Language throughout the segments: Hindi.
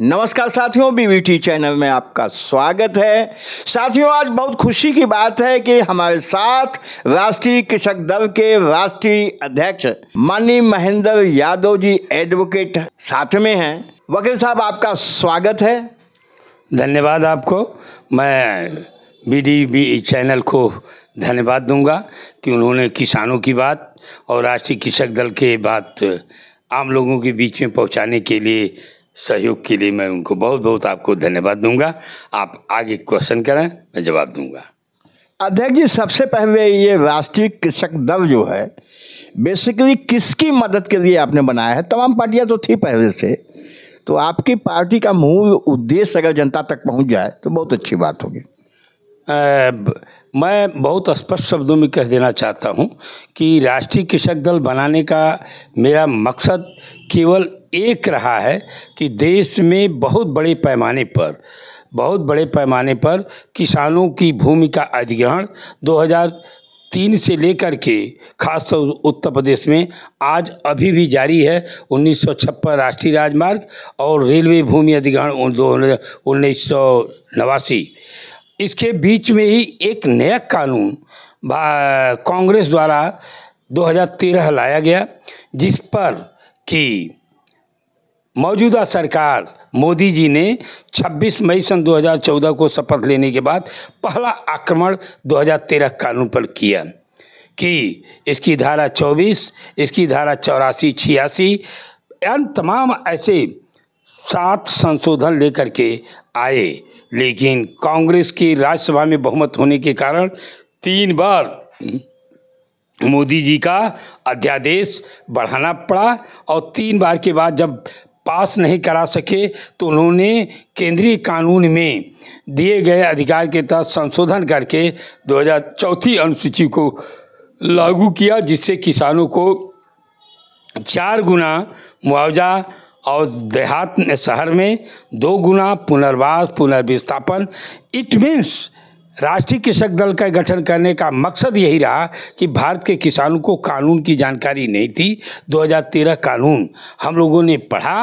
नमस्कार साथियों बीवीटी चैनल में आपका स्वागत है साथियों आज बहुत खुशी की बात है कि हमारे साथ राष्ट्रीय कृषक दल के राष्ट्रीय अध्यक्ष मानी महेंद्र यादव जी एडवोकेट साथ में हैं वकील साहब आपका स्वागत है धन्यवाद आपको मैं बी डी बी चैनल को धन्यवाद दूंगा कि उन्होंने किसानों की बात और राष्ट्रीय कृषक दल के बात आम लोगों के बीच में पहुँचाने के लिए सहयोग के लिए मैं उनको बहुत बहुत आपको धन्यवाद दूंगा आप आगे क्वेश्चन करें मैं जवाब दूंगा अध्यक्ष जी सबसे पहले ये राष्ट्रीय कृषक दल जो है बेसिकली किसकी मदद के लिए आपने बनाया है तमाम पार्टियां तो थी पहले से तो आपकी पार्टी का मूल उद्देश्य अगर जनता तक पहुंच जाए तो बहुत अच्छी बात होगी मैं बहुत स्पष्ट शब्दों में कह देना चाहता हूं कि राष्ट्रीय कृषक दल बनाने का मेरा मकसद केवल एक रहा है कि देश में बहुत बड़े पैमाने पर बहुत बड़े पैमाने पर किसानों की भूमि का अधिग्रहण 2003 से लेकर के खासतौर उत्तर प्रदेश में आज अभी भी जारी है उन्नीस राष्ट्रीय राजमार्ग और रेलवे भूमि अधिग्रहण उन्नीस सौ नवासी इसके बीच में ही एक नया कानून कांग्रेस द्वारा 2013 लाया गया जिस पर कि मौजूदा सरकार मोदी जी ने 26 मई सन 2014 को शपथ लेने के बाद पहला आक्रमण 2013 कानून पर किया कि इसकी धारा 24 इसकी धारा चौरासी छियासी एवं तमाम ऐसे सात संशोधन लेकर के आए लेकिन कांग्रेस के राज्यसभा में बहुमत होने के कारण तीन बार मोदी जी का अध्यादेश बढ़ाना पड़ा और तीन बार के बाद जब पास नहीं करा सके तो उन्होंने केंद्रीय कानून में दिए गए अधिकार के तहत संशोधन करके दो हजार चौथी अनुसूची को लागू किया जिससे किसानों को चार गुना मुआवजा और देहात शहर में दो गुना पुनर्वास पुनर्विस्थापन इट मीन्स राष्ट्रीय कृषक दल का गठन करने का मकसद यही रहा कि भारत के किसानों को कानून की जानकारी नहीं थी 2013 कानून हम लोगों ने पढ़ा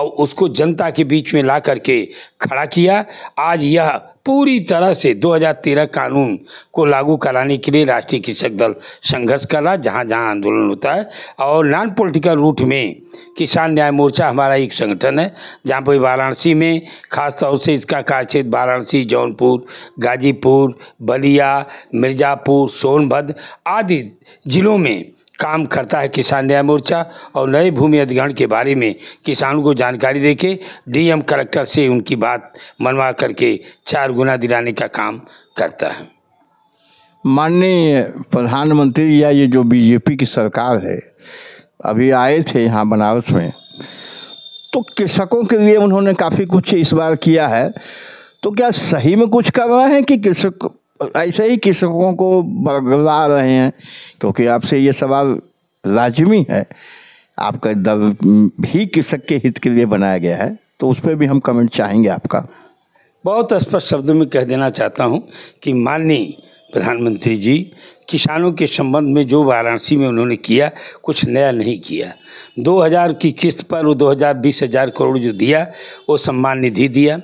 और उसको जनता के बीच में ला करके खड़ा किया आज यह पूरी तरह से 2013 कानून को लागू कराने के लिए राष्ट्रीय कृषक दल संघर्ष कर रहा जहाँ जहाँ आंदोलन होता है और नॉन पॉलिटिकल रूट में किसान न्याय मोर्चा हमारा एक संगठन है जहाँ पर वाराणसी में खासतौर से इसका कार्यक्षेत्र वाराणसी जौनपुर गाजीपुर बलिया मिर्ज़ापुर सोनभद्र आदि जिलों में काम करता है किसान न्याय मोर्चा और नए भूमि अधिग्रहण के बारे में किसानों को जानकारी देके डीएम कलेक्टर से उनकी बात मनवा करके चार गुना दिलाने का काम करता है माननीय प्रधानमंत्री या ये जो बीजेपी की सरकार है अभी आए थे यहाँ बनारस में तो कृषकों के लिए उन्होंने काफ़ी कुछ इस बार किया है तो क्या सही में कुछ कर रहे हैं कि कृषक ऐसे ही कृषकों को बरगला रहे हैं क्योंकि आपसे ये सवाल लाजमी है आपका दल भी कृषक के हित के लिए बनाया गया है तो उस पर भी हम कमेंट चाहेंगे आपका बहुत स्पष्ट शब्दों में कह देना चाहता हूँ कि माननीय प्रधानमंत्री जी किसानों के संबंध में जो वाराणसी में उन्होंने किया कुछ नया नहीं किया 2000 की किस्त पर वो दो बीस हज़ार करोड़ जो दिया वो सम्मान निधि दिया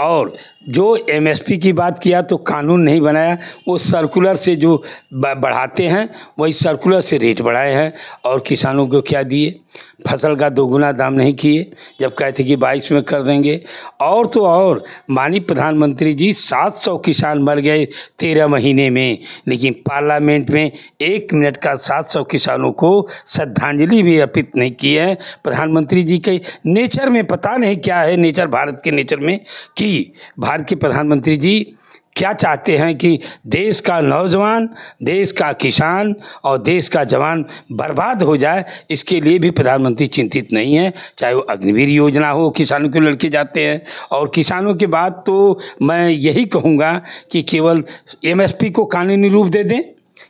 और जो एमएसपी की बात किया तो कानून नहीं बनाया वो सर्कुलर से जो बढ़ाते हैं वही सर्कुलर से रेट बढ़ाए हैं और किसानों को क्या दिए फसल का दोगुना दाम नहीं किए जब कहे थे कि बाईस में कर देंगे और तो और माननीय प्रधानमंत्री जी 700 किसान मर गए तेरह महीने में लेकिन पार्लियामेंट में एक मिनट का 700 किसानों को श्रद्धांजलि भी अर्पित नहीं किए हैं प्रधानमंत्री जी के नेचर में पता नहीं क्या है नेचर भारत के नेचर में कि कि भारत के प्रधानमंत्री जी क्या चाहते हैं कि देश का नौजवान देश का किसान और देश का जवान बर्बाद हो जाए इसके लिए भी प्रधानमंत्री चिंतित नहीं है चाहे वो अग्निवीर योजना हो किसानों के लड़के जाते हैं और किसानों के बाद तो मैं यही कहूँगा कि केवल एमएसपी को कानूनी रूप दे दें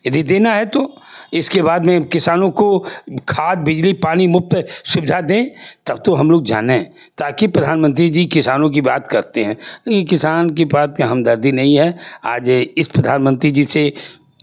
यदि देना है तो इसके बाद में किसानों को खाद बिजली पानी मुफ्त सुविधा दें तब तो हम लोग जाने ताकि प्रधानमंत्री जी किसानों की बात करते हैं लेकिन किसान की बात का हमदर्दी नहीं है आज इस प्रधानमंत्री जी से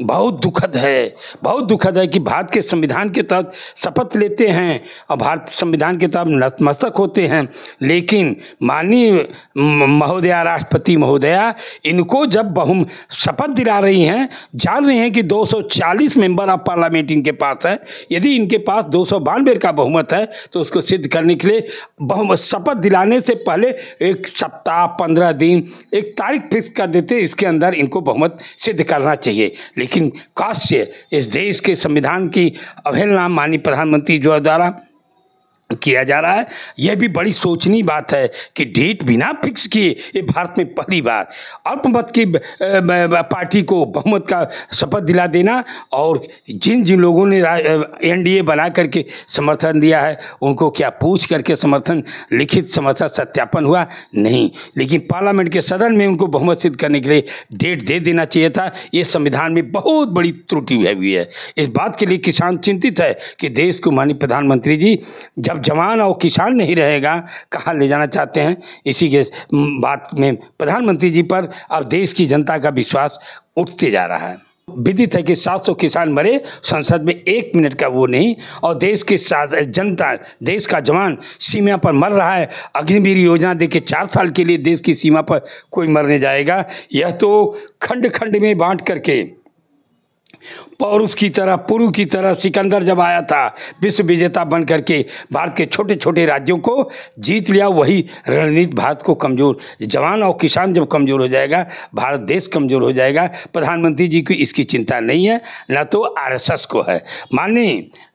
बहुत दुखद है बहुत दुखद है कि भारत के संविधान के तहत शपथ लेते हैं और भारत संविधान के तहत नतमस्तक होते हैं लेकिन माननीय महोदया राष्ट्रपति महोदया इनको जब बहुम शपथ दिला रही हैं जान रहे हैं कि 240 मेंबर ऑफ पार्लियामेंट इनके पास है यदि इनके पास दो सौ का बहुमत है तो उसको सिद्ध करने के लिए बहुमत शपथ दिलाने से पहले एक सप्ताह पंद्रह दिन एक तारीख फिक्स कर देते इसके अंदर इनको बहुमत सिद्ध करना चाहिए लेकिन लेकिन कास्ट से इस देश के संविधान की अवहेलना माननीय प्रधानमंत्री जो द्वारा किया जा रहा है यह भी बड़ी सोचनी बात है कि डेट बिना फिक्स किए ये भारत में पहली बार अल्पमत की पार्टी को बहुमत का शपथ दिला देना और जिन जिन लोगों ने एनडीए बना करके समर्थन दिया है उनको क्या पूछ करके समर्थन लिखित समर्थन सत्यापन हुआ नहीं लेकिन पार्लियामेंट के सदन में उनको बहुमत सिद्ध करने के लिए डेट दे देना चाहिए था ये संविधान में बहुत बड़ी त्रुटि हुई है इस बात के लिए किसान चिंतित है कि देश को माननीय प्रधानमंत्री जी जब जवान और किसान नहीं रहेगा कहाँ ले जाना चाहते हैं इसी के बात में प्रधानमंत्री जी पर अब देश की जनता का विश्वास उठते जा रहा है विदित है कि 700 किसान मरे संसद में एक मिनट का वो नहीं और देश के जनता देश का जवान सीमा पर मर रहा है अग्निवीर योजना के चार साल के लिए देश की सीमा पर कोई मरने जाएगा यह तो खंड खंड में बांट करके पौरुष की तरह पुरु की तरह सिकंदर जब आया था विश्व विजेता बन करके भारत के छोटे छोटे राज्यों को जीत लिया वही रणनीति भारत को कमज़ोर जवान और किसान जब कमज़ोर हो जाएगा भारत देश कमज़ोर हो जाएगा प्रधानमंत्री जी को इसकी चिंता नहीं है ना तो आरएसएस को है माननी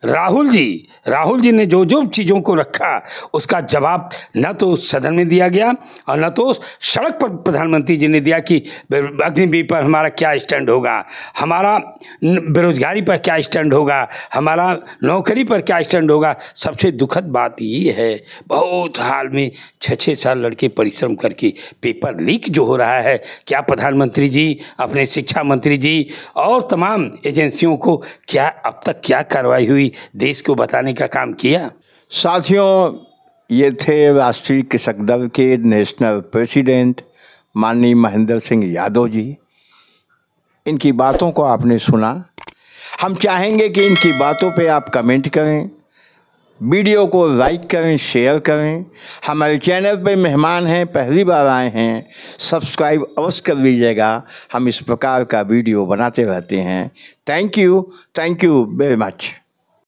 राहुल जी राहुल जी ने जो जो चीज़ों को रखा उसका जवाब न तो सदन में दिया गया और न तो सड़क पर प्रधानमंत्री जी ने दिया कि अग्निवीर पर हमारा क्या स्टैंड होगा हमारा बेरोजगारी पर क्या स्टैंड होगा हमारा नौकरी पर क्या स्टैंड होगा सबसे दुखद बात ये है बहुत हाल में छः छः साल लड़के परिश्रम करके पेपर लीक जो हो रहा है क्या प्रधानमंत्री जी अपने शिक्षा मंत्री जी और तमाम एजेंसियों को क्या अब तक क्या कार्रवाई हुई देश को बताने का काम किया साथियों ये थे राष्ट्रीय कृषक दल के नेशनल प्रेसिडेंट माननीय महेंद्र सिंह यादव जी इनकी बातों को आपने सुना हम चाहेंगे कि इनकी बातों पे आप कमेंट करें वीडियो को लाइक करें शेयर करें हमारे चैनल पे मेहमान हैं पहली बार आए हैं सब्सक्राइब अवश्य कर लीजिएगा हम इस प्रकार का वीडियो बनाते रहते हैं thank you thank you very much